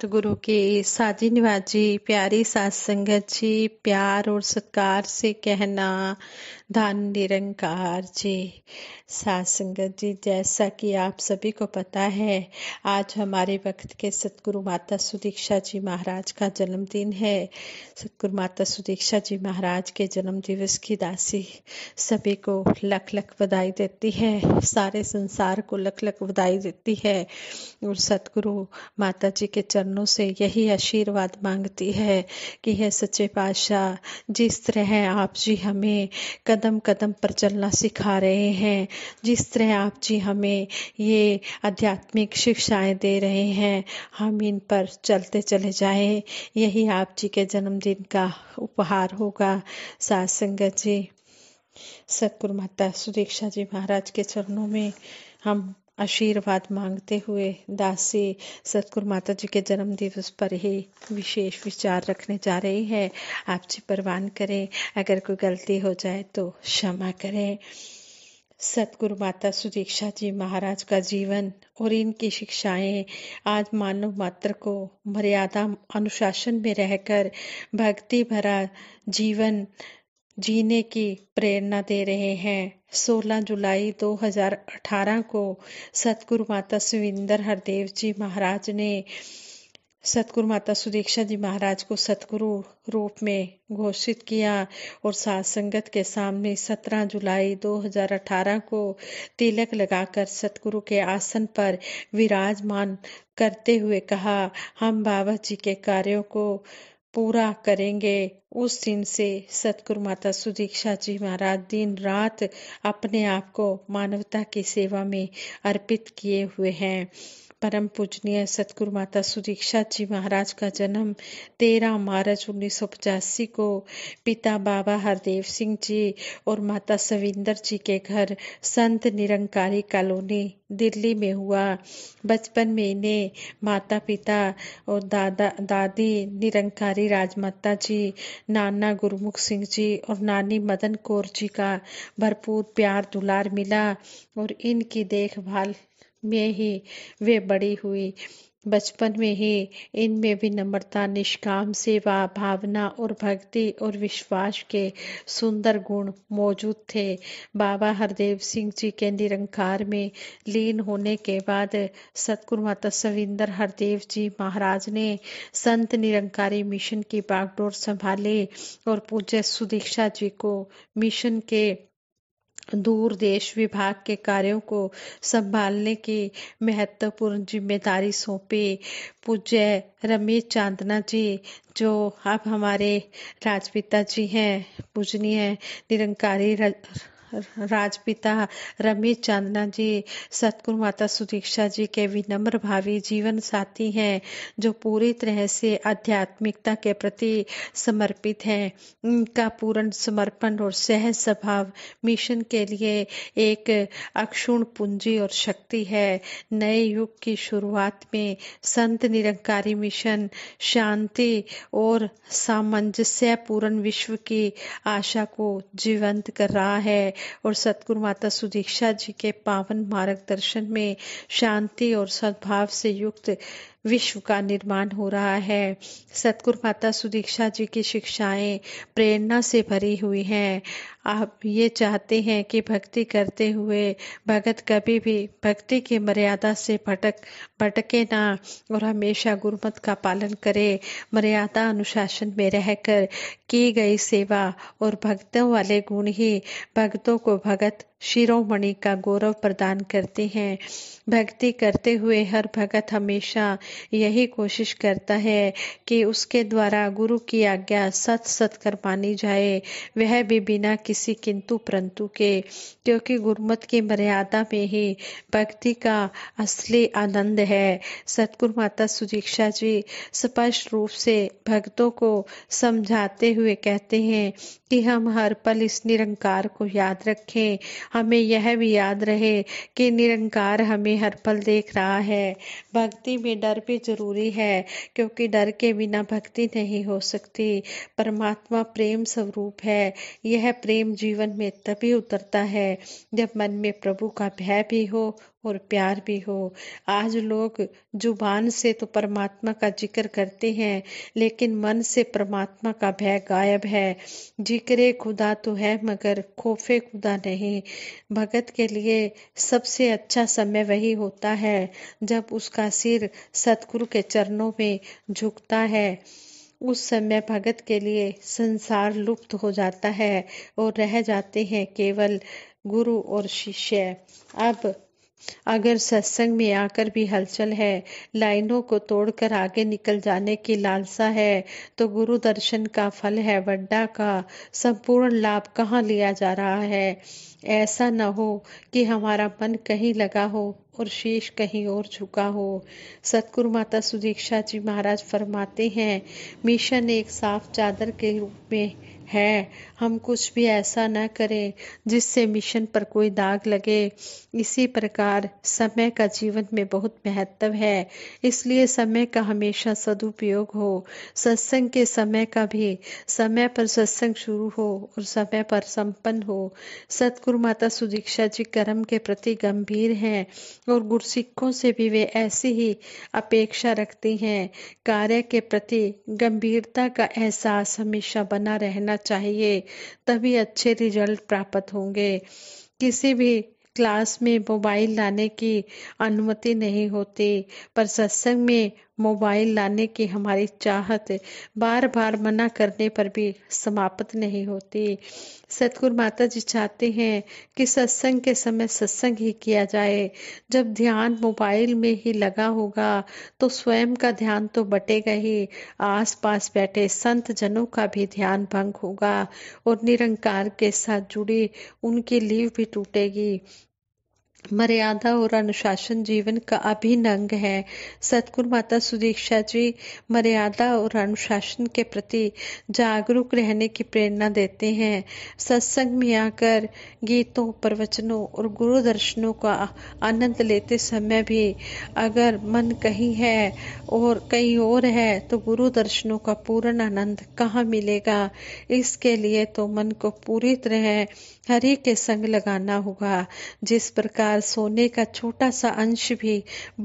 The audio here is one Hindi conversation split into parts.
सतगुरु के साजी निवाजी प्यारी सात संगत जी प्यार और सत्कार से कहना धन निरंकार जी सात संगत जी जैसा कि आप सभी को पता है आज हमारे वक्त के सतगुरु माता सुदीक्षा जी महाराज का जन्मदिन है सतगुरु माता सुदीक्षा जी महाराज के जन्म दिवस की दासी सभी को लख लख बधाई देती है सारे संसार को लख लख बधाई देती है और सतगुरु माता जी के चरण चरणों से यही आशीर्वाद मांगती है कि है सच्चे पातशाह जिस तरह आप जी हमें कदम कदम पर चलना सिखा रहे हैं जिस तरह आप जी हमें ये आध्यात्मिक शिक्षाएं दे रहे हैं हम इन पर चलते चले जाएं यही आप जी के जन्मदिन का उपहार होगा सात संगत जी सतगुरु माता सुदीक्षा जी महाराज के चरणों में हम आशीर्वाद मांगते हुए दासी से सतगुरु माता जी के जन्म दिवस पर ही विशेष विचार रखने जा रही है आप जी परवान करें अगर कोई गलती हो जाए तो क्षमा करें सतगुरु माता सुदीक्षा जी महाराज का जीवन और इनकी शिक्षाएं आज मानव मात्र को मर्यादा अनुशासन में रहकर भक्ति भरा जीवन जीने की प्रेरणा दे रहे हैं 16 जुलाई 2018 को सतगुरु माता सुविंदर हरदेव जी महाराज ने सतगुरु माता सुदीक्षा जी महाराज को सतगुरु रूप में घोषित किया और सात संगत के सामने 17 जुलाई 2018 को तिलक लगाकर सतगुरु के आसन पर विराजमान करते हुए कहा हम बाबा जी के कार्यों को पूरा करेंगे उस दिन से सतगुरु माता सुदीक्षा जी महाराज दिन रात अपने आप को मानवता की सेवा में अर्पित किए हुए हैं परम पूजनीय सतगुरु माता सुदीक्षा जी महाराज का जन्म 13 मार्च उन्नीस को पिता बाबा हरदेव सिंह जी और माता सविंदर जी के घर संत निरंकारी कॉलोनी दिल्ली में हुआ बचपन में इन्हें माता पिता और दादा दादी निरंकारी राजमाता जी नाना गुरुमुख सिंह जी और नानी मदन कौर जी का भरपूर प्यार दुलार मिला और इनकी देखभाल में ही वे बड़ी हुई बचपन में ही इनमें भी नम्रता निष्काम सेवा भावना और भक्ति और विश्वास के सुंदर गुण मौजूद थे बाबा हरदेव सिंह जी के निरंकार में लीन होने के बाद सतगुरु माता सविंदर हरदेव जी महाराज ने संत निरंकारी मिशन की बागडोर संभाली और पूज्य सुदीक्षा जी को मिशन के दूर देश विभाग के कार्यों को संभालने की महत्वपूर्ण जिम्मेदारी सौंपे पूज्य रमेश चांदना जी जो अब हमारे राजपिता जी हैं पूजनीय निरंकारी राजपिता रमेश चांदना जी सतगुरु माता सुदीक्षा जी के विनम्र भावी जीवन साथी हैं जो पूरी तरह से आध्यात्मिकता के प्रति समर्पित हैं उनका पूर्ण समर्पण और सहज स्वभाव मिशन के लिए एक अक्षुण पूंजी और शक्ति है नए युग की शुरुआत में संत निरंकारी मिशन शांति और सामंजस्य पूर्ण विश्व की आशा को जीवंत कर रहा है और सतगुरु माता सुदीक्षा जी के पावन मार्गदर्शन में शांति और सद्भाव से युक्त विश्व का निर्माण हो रहा है सतगुरु माता सुदीक्षा जी की शिक्षाएं प्रेरणा से भरी हुई हैं आप ये चाहते हैं कि भक्ति करते हुए भगत कभी भी भक्ति की मर्यादा से भटक भटके ना और हमेशा गुरुमत का पालन करे मर्यादा अनुशासन में रहकर की गई सेवा और भक्तों वाले गुण ही भक्तों को भगत शिरोमणि का गौरव प्रदान करते हैं भक्ति करते हुए हर भगत हमेशा यही कोशिश करता है कि उसके द्वारा गुरु की आज्ञा सत सत कर मानी जाए वह भी बिना किसी किंतु परंतु के क्योंकि गुरुमत की मर्यादा में ही भक्ति का असली आनंद है सतगुरु माता सुदीक्षा जी स्पष्ट रूप से भक्तों को समझाते हुए कहते हैं कि हम हर पल इस निरंकार को याद रखें हमें यह भी याद रहे कि निरंकार हमें हर पल देख रहा है भक्ति में डर भी जरूरी है क्योंकि डर के बिना भक्ति नहीं हो सकती परमात्मा प्रेम स्वरूप है यह प्रेम जीवन में तभी उतरता है जब मन में प्रभु का भय भी हो और प्यार भी हो आज लोग जुबान से तो परमात्मा का जिक्र करते हैं लेकिन मन से परमात्मा का भय गायब है जिक्रे खुदा तो है मगर खोफे खुदा नहीं भगत के लिए सबसे अच्छा समय वही होता है जब उसका सिर सतगुरु के चरणों में झुकता है उस समय भगत के लिए संसार लुप्त हो जाता है और रह जाते हैं केवल गुरु और शिष्य अब अगर सत्संग में आकर भी हलचल है लाइनों को तोड़कर आगे निकल जाने की लालसा है तो गुरु दर्शन का फल है वड्डा का संपूर्ण लाभ कहाँ लिया जा रहा है ऐसा न हो कि हमारा मन कहीं लगा हो और शीश कहीं और झुका हो सतगुरु माता सुदीक्षा जी महाराज फरमाते हैं मिशन एक साफ चादर के रूप में है हम कुछ भी ऐसा न करें जिससे मिशन पर कोई दाग लगे इसी प्रकार समय का जीवन में बहुत महत्व है इसलिए समय का हमेशा सदुपयोग हो सत्संग के समय का भी समय पर सत्संग शुरू हो और समय पर संपन्न हो सतगुरु माता सुदीक्षा जी कर्म के प्रति गंभीर हैं और गुरसिखों से भी वे ऐसी ही अपेक्षा रखती हैं कार्य के प्रति गंभीरता का एहसास हमेशा बना रहना करना चाहिए तभी अच्छे रिजल्ट प्राप्त होंगे किसी भी क्लास में मोबाइल लाने की अनुमति नहीं होती पर सत्संग में मोबाइल लाने की हमारी चाहत बार बार मना करने पर भी समाप्त नहीं होती सतगुरु माता जी चाहते हैं कि सत्संग के समय सत्संग ही किया जाए जब ध्यान मोबाइल में ही लगा होगा तो स्वयं का ध्यान तो बटेगा ही आस पास बैठे संत जनों का भी ध्यान भंग होगा और निरंकार के साथ जुड़ी उनकी लीव भी टूटेगी मर्यादा और अनुशासन जीवन का अभिनंग है सतगुरु माता सुदीक्षा जी मर्यादा और अनुशासन के प्रति जागरूक रहने की प्रेरणा देते हैं सत्संग में आकर गीतों प्रवचनों और गुरु दर्शनों का आनंद लेते समय भी अगर मन कहीं है और कहीं और है तो गुरु दर्शनों का पूर्ण आनंद कहाँ मिलेगा इसके लिए तो मन को पूरी तरह हरि के संग लगाना होगा जिस प्रकार प्रकार सोने का छोटा सा अंश भी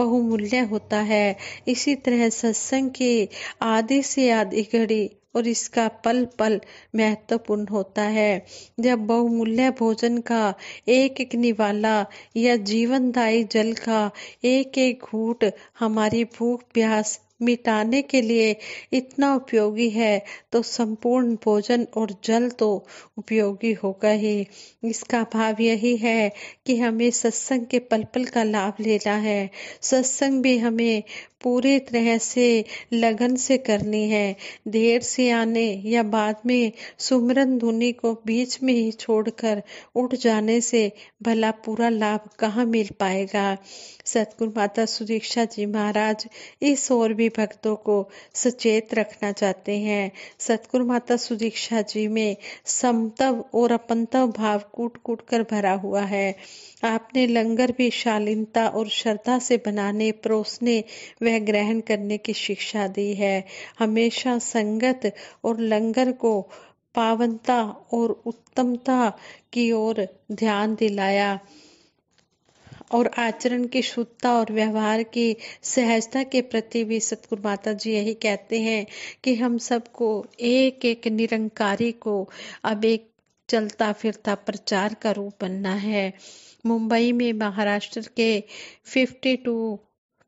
बहुमूल्य होता है इसी तरह सत्संग के आधे से आधी घड़ी और इसका पल पल महत्वपूर्ण होता है जब बहुमूल्य भोजन का एक एक निवाला या जीवनदायी जल का एक एक घूट हमारी भूख प्यास मिटाने के लिए इतना उपयोगी है तो संपूर्ण भोजन और जल तो उपयोगी होगा ही इसका भाव यही है कि हमें सत्संग के पल पल का लाभ लेना है सत्संग भी हमें पूरे तरह से लगन से करनी है देर से आने या बाद में सुमरन धुनी को बीच में ही छोड़कर उठ जाने से भला पूरा लाभ कहाँ मिल पाएगा सतगुरु माता सुदीक्षा जी महाराज इस और भी भक्तों को सचेत रखना चाहते हैं सतगुरु माता सुदीक्षा जी में समतव और अपंतव भाव कूट कूट कर भरा हुआ है आपने लंगर भी शालीनता और श्रद्धा से बनाने परोसने व वह ग्रहण करने की शिक्षा दी है हमेशा संगत और लंगर को पावनता और उत्तमता की ओर ध्यान दिलाया और आचरण की शुद्धता और व्यवहार की सहजता के प्रति भी सतगुरु माता जी यही कहते हैं कि हम सबको एक एक निरंकारी को अब एक चलता फिरता प्रचार का रूप बनना है मुंबई में महाराष्ट्र के 52 टू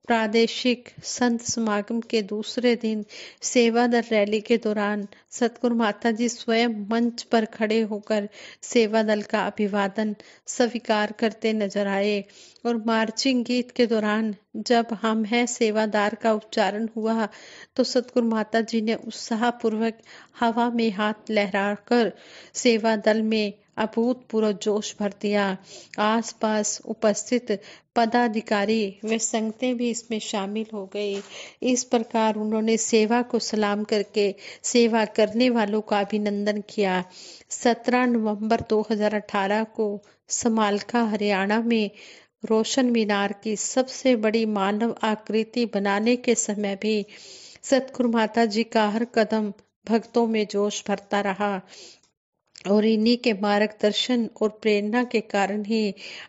प्रादेशिक संत समागम के दूसरे दिन सेवा दल रैली के दौरान सतगुरु माता जी स्वयं मंच पर खड़े होकर सेवा दल का अभिवादन स्वीकार करते नजर आए और मार्चिंग गीत के दौरान जब हम हैं सेवादार का उच्चारण हुआ तो सतगुरु माता जी ने उत्साहपूर्वक हवा में हाथ लहराकर सेवा दल में अभूतपूर्व जोश भर दिया आसपास उपस्थित पदाधिकारी वे संगते भी इसमें शामिल हो गए इस प्रकार उन्होंने सेवा को सलाम करके सेवा करने वालों का अभिनंदन किया 17 नवंबर 2018 को समालका हरियाणा में रोशन मीनार की सबसे बड़ी मानव आकृति बनाने के समय भी सतगुरु माता जी का हर कदम भक्तों में जोश भरता रहा और इन्हीं के मार्गदर्शन और प्रेरणा के कारण ही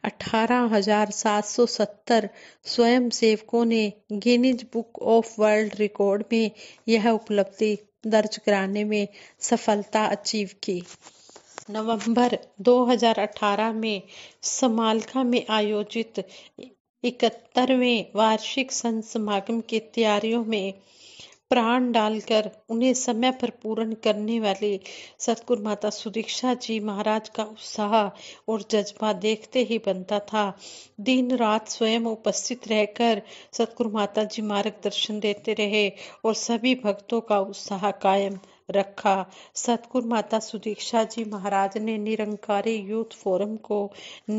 18,770 स्वयं सेवकों ने Guinness Book of World Record में यह उपलब्धि दर्ज कराने में सफलता अचीव की नवंबर 2018 में समालखा में आयोजित इकहत्तरवें वार्षिक सन समागम की तैयारियों में प्राण डालकर उन्हें समय पर पूर्ण करने वाले सतगुरु माता सुदीक्षा जी महाराज का उत्साह और जज्बा देखते ही बनता था दिन रात स्वयं उपस्थित रहकर सतगुरु माता जी मार्गदर्शन देते रहे और सभी भक्तों का उत्साह कायम रखा सतगुरु माता सुदीक्षा जी महाराज ने निरंकारी यूथ फोरम को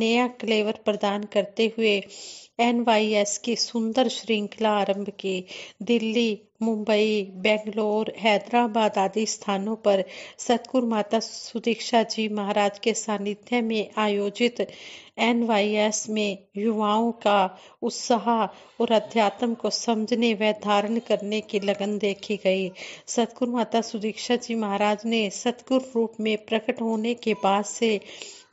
नया क्लेवर प्रदान करते हुए एन की सुंदर श्रृंखला आरंभ की दिल्ली मुंबई बेंगलोर हैदराबाद आदि स्थानों पर सतगुरु माता सुदीक्षा जी महाराज के सानिध्य में आयोजित एन में युवाओं का उत्साह और अध्यात्म को समझने व धारण करने की लगन देखी गई सतगुरु माता सुदीक्षा जी महाराज ने सतगुरु रूप में प्रकट होने के बाद से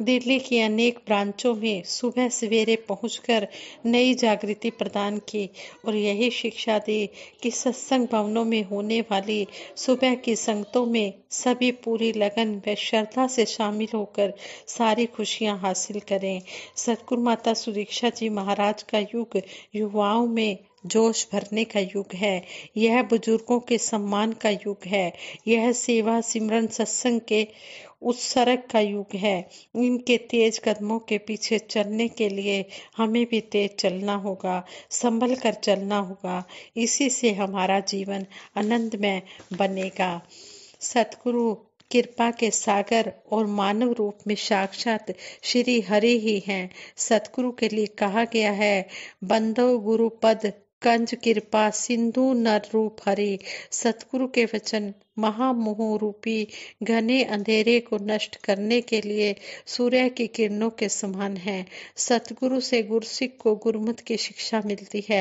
दिल्ली की अनेक ब्रांचों में सुबह सवेरे पहुंचकर नई जागृति प्रदान की और यही शिक्षा दी कि सत्संग भवनों में होने वाली सुबह की संगतों में सभी पूरी लगन व श्रद्धा से शामिल होकर सारी खुशियां हासिल करें सतगुरु माता सुरीक्षा जी महाराज का युग युवाओं में जोश भरने का युग है यह बुजुर्गों के सम्मान का युग है यह सेवा सिमरन सत्संग के उस सड़क का युग है इनके तेज कदमों के पीछे चलने के लिए हमें भी तेज चलना होगा संभल कर चलना होगा इसी से हमारा जीवन आनंदमय बनेगा सतगुरु कृपा के सागर और मानव रूप में साक्षात श्री हरि ही हैं सतगुरु के लिए कहा गया है बंदो गुरु पद कंज कृपा सिंधु नर रूप हरे सतगुरु के वचन महामोह रूपी घने अंधेरे को नष्ट करने के लिए सूर्य की किरणों के समान है सतगुरु से गुरसिख को गुरमत की शिक्षा मिलती है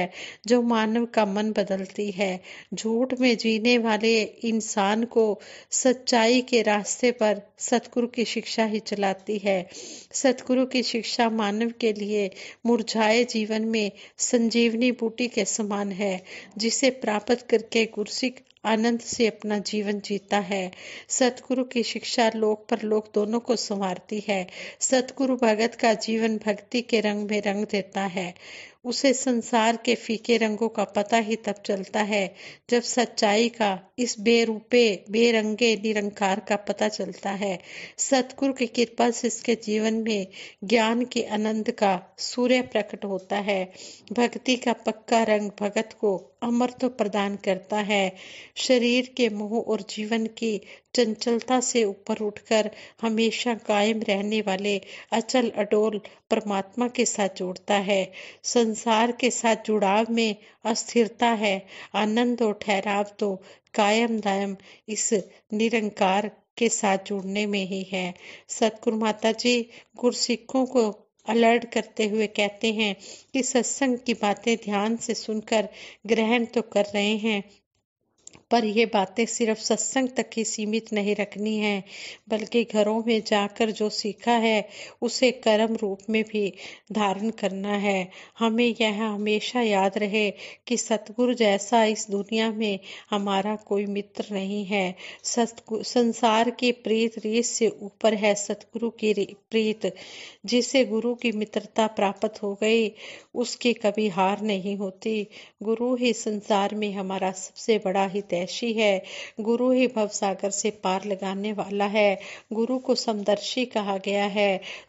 जो मानव का मन बदलती है झूठ में जीने वाले इंसान को सच्चाई के रास्ते पर सतगुरु की शिक्षा ही चलाती है सतगुरु की शिक्षा मानव के लिए मुरझाए जीवन में संजीवनी बूटी के समान है जिसे प्राप्त करके गुरसिख आनंद से अपना जीवन जीता है सतगुरु की शिक्षा लोक पर लोक दोनों को संवारती है सतगुरु भगत का जीवन भक्ति के रंग में रंग देता है उसे संसार के फीके रंगों का पता ही तब चलता है जब सच्चाई का इस बेरूपे बेरंगे निरंकार का पता चलता है सतगुरु की कृपा से इसके जीवन में ज्ञान के आनंद का सूर्य प्रकट होता है भक्ति का पक्का रंग भगत को अमर्त्व प्रदान करता है शरीर के मोह और जीवन की चंचलता से ऊपर उठकर हमेशा कायम रहने वाले अचल अडोल परमात्मा के साथ जुड़ता है संसार के साथ जुड़ाव में अस्थिरता है आनंद और ठहराव तो कायम दायम इस निरंकार के साथ जुड़ने में ही है सतगुरु माता जी गुरसिखों को अलर्ट करते हुए कहते हैं कि सत्संग की बातें ध्यान से सुनकर ग्रहण तो कर रहे हैं पर यह बातें सिर्फ सत्संग तक ही सीमित नहीं रखनी है बल्कि घरों में जाकर जो सीखा है उसे कर्म रूप में भी धारण करना है हमें यह हमेशा याद रहे कि सतगुरु जैसा इस दुनिया में हमारा कोई मित्र नहीं है संसार की प्रीत रीत से ऊपर है सतगुरु की प्रीत जिसे गुरु की मित्रता प्राप्त हो गई उसकी कभी हार नहीं होती गुरु ही संसार में हमारा सबसे बड़ा हित कैसी है गुरु ही भवसागर से पार लगाने वाला है गुरु को समदर्शी कहा गया है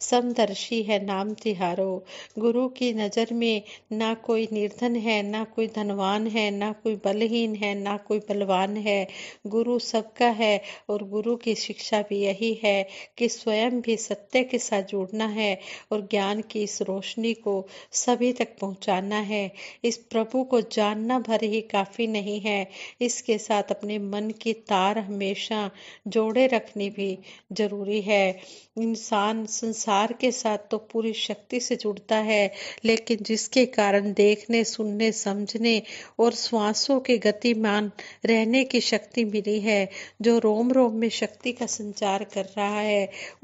समदर्शी है नाम तिहारो गुरु की नज़र में ना कोई निर्धन है ना कोई धनवान है ना कोई बलहीन है ना कोई बलवान है गुरु सबका है और गुरु की शिक्षा भी यही है कि स्वयं भी सत्य के साथ जुड़ना है और ज्ञान की इस रोशनी को सभी तक पहुंचाना है इस प्रभु को जानना भर ही काफी नहीं है इसके साथ अपने मन की तार हमेशा जोड़े रखनी भी जरूरी है इंसान संसार के साथ तो पूरी शक्ति से जुड़ता है लेकिन जिसके कारण देखने सुनने समझने और श्वासों के गतिमान रहने की शक्ति मिली है जो रोम रोम में शक्ति का संचार कर रहा है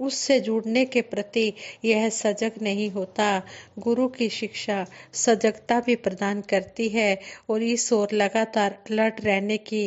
उससे जुड़ने के प्रति यह सजग नहीं होता गुरु की शिक्षा सजगता भी प्रदान करती है और इस ओर लगातार अलर्ट रहने की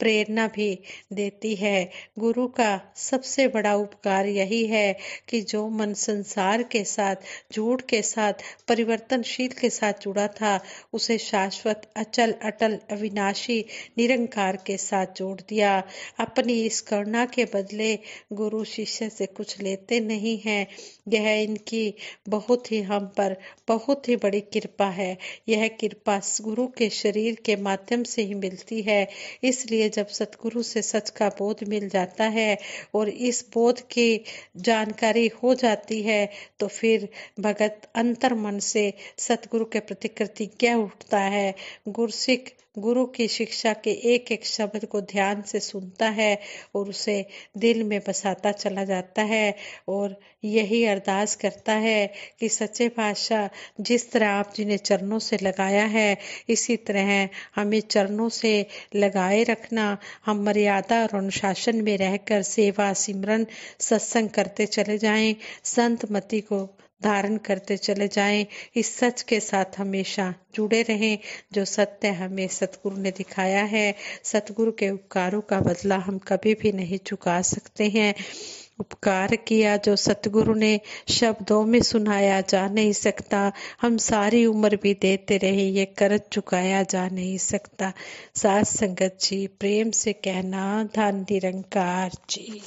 प्रेरणा भी देती है गुरु का सबसे बड़ा उपकार यही है कि जो मन संसार के साथ झूठ के साथ परिवर्तनशील के साथ जुड़ा था उसे शाश्वत अचल अटल अविनाशी निरंकार के साथ जोड़ दिया अपनी इस करुणा के बदले गुरु शिष्य से कुछ लेते नहीं हैं यह इनकी बहुत ही हम पर बहुत ही बड़ी कृपा है यह कृपा गुरु के शरीर के माध्यम से ही मिलती है इसलिए जब सतगुरु से सच का बोध मिल जाता है और इस बोध की जानकारी हो जाती है तो फिर भगत अंतर मन से सतगुरु के प्रति कृतज्ञ उठता है गुरसिख गुरु की शिक्षा के एक एक शब्द को ध्यान से सुनता है और उसे दिल में बसाता चला जाता है और यही अरदास करता है कि सच्चे पातशाह जिस तरह आप जिन्हें चरणों से लगाया है इसी तरह हमें चरणों से लगाए रखना हम मर्यादा और अनुशासन में रहकर सेवा सिमरन सत्संग करते चले जाएं संत मती को धारण करते चले जाएं इस सच के साथ हमेशा जुड़े रहें जो सत्य हमें सतगुरु ने दिखाया है सतगुरु के उपकारों का बदला हम कभी भी नहीं चुका सकते हैं उपकार किया जो सतगुरु ने शब्दों में सुनाया जा नहीं सकता हम सारी उम्र भी देते रहे ये कर्ज चुकाया जा नहीं सकता सात संगत जी प्रेम से कहना धन निरंकार जी